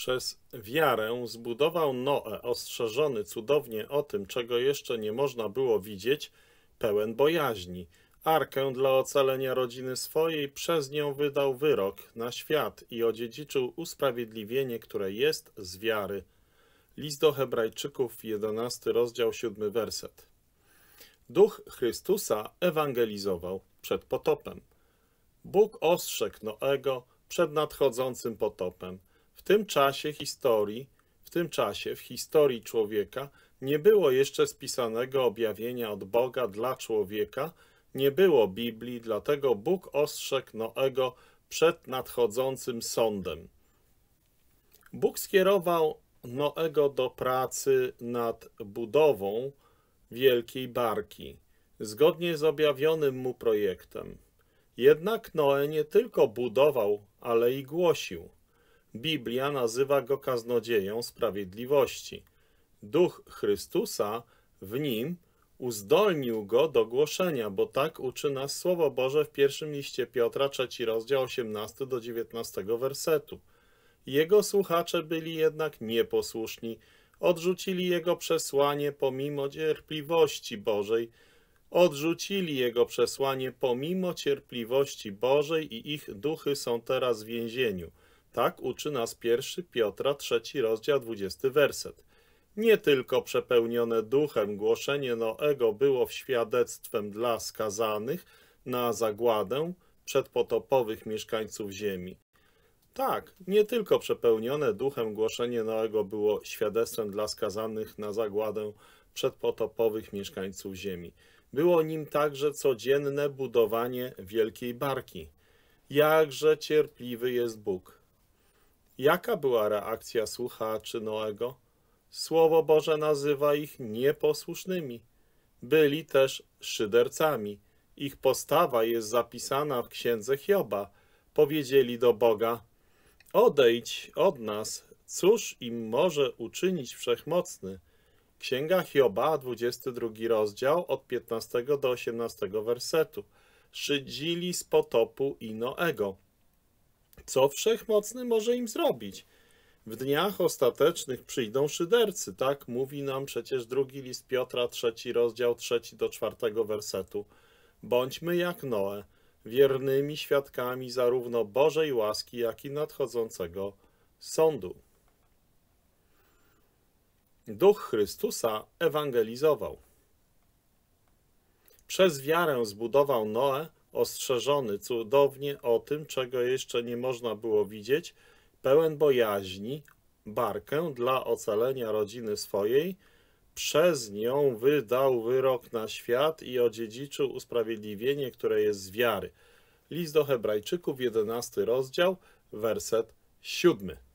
przez wiarę zbudował Noe, ostrzeżony cudownie o tym, czego jeszcze nie można było widzieć, pełen bojaźni, arkę dla ocalenia rodziny swojej, przez nią wydał wyrok na świat i odziedziczył usprawiedliwienie, które jest z wiary. List do Hebrajczyków, 11 rozdział, 7 werset. Duch Chrystusa ewangelizował przed potopem. Bóg ostrzegł Noego przed nadchodzącym potopem – w tym czasie historii, w tym czasie w historii człowieka nie było jeszcze spisanego objawienia od Boga dla człowieka, nie było Biblii, dlatego Bóg ostrzegł Noego przed nadchodzącym sądem. Bóg skierował Noego do pracy nad budową wielkiej barki, zgodnie z objawionym mu projektem. Jednak Noe nie tylko budował, ale i głosił – Biblia nazywa go kaznodzieją sprawiedliwości. Duch Chrystusa w nim uzdolnił go do głoszenia, bo tak uczy nas Słowo Boże w pierwszym liście Piotra, trzeci rozdział 18 do 19 wersetu. Jego słuchacze byli jednak nieposłuszni, odrzucili jego przesłanie pomimo cierpliwości Bożej, odrzucili jego przesłanie pomimo cierpliwości Bożej i ich duchy są teraz w więzieniu – tak uczy nas pierwszy Piotra, trzeci rozdział, dwudziesty werset. Nie tylko przepełnione duchem głoszenie Noego było świadectwem dla skazanych na zagładę przedpotopowych mieszkańców ziemi. Tak, nie tylko przepełnione duchem głoszenie Noego było świadectwem dla skazanych na zagładę przedpotopowych mieszkańców ziemi. Było nim także codzienne budowanie wielkiej barki. Jakże cierpliwy jest Bóg, Jaka była reakcja słuchaczy Noego? Słowo Boże nazywa ich nieposłusznymi. Byli też szydercami. Ich postawa jest zapisana w księdze Hioba. Powiedzieli do Boga, odejdź od nas, cóż im może uczynić Wszechmocny? Księga Hioba, 22 rozdział, od 15 do 18 wersetu. Szydzili z potopu i Noego. Co wszechmocny może im zrobić? W dniach ostatecznych przyjdą szydercy, tak mówi nam przecież drugi list Piotra, trzeci rozdział, trzeci do czwartego wersetu. Bądźmy jak Noe, wiernymi świadkami zarówno Bożej łaski, jak i nadchodzącego sądu. Duch Chrystusa ewangelizował. Przez wiarę zbudował Noe ostrzeżony cudownie o tym, czego jeszcze nie można było widzieć, pełen bojaźni, barkę dla ocalenia rodziny swojej, przez nią wydał wyrok na świat i odziedziczył usprawiedliwienie, które jest z wiary. List do Hebrajczyków, 11 rozdział, werset 7.